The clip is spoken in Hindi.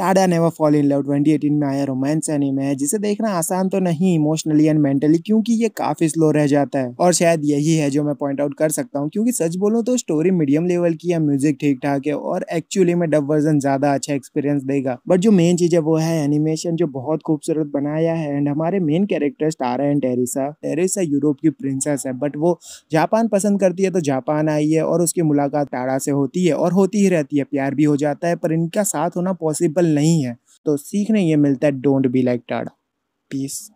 Tada never fall in love 2018 में आया रोमांस एनिमे है जिसे देखना आसान तो नहीं इमोशनली एंड मेंटली क्योंकि ये काफी स्लो रह जाता है और शायद यही है जो मैं पॉइंट आउट कर सकता हूँ क्योंकि सच बोलूँ तो स्टोरी मीडियम लेवल की है म्यूजिक ठीक ठाक है और एक्चुअली में डब वर्जन ज्यादा अच्छा एक्सपीरियंस देगा बट जो मेन चीज है वो है एनिमेशन जो बहुत खूबसूरत बनाया है एंड हमारे मेन कैरेक्टर स्टारा एंड टेरिसा टेरिसा यूरोप की प्रिंसेस है बट वो जापान पसंद करती है तो जापान आई है और उसकी मुलाकात टाड़ा से होती है और होती ही रहती है प्यार भी हो जाता है पर इनका साथ होना पॉसिबल नहीं है तो सीखने ये मिलता है don't be like Tada piece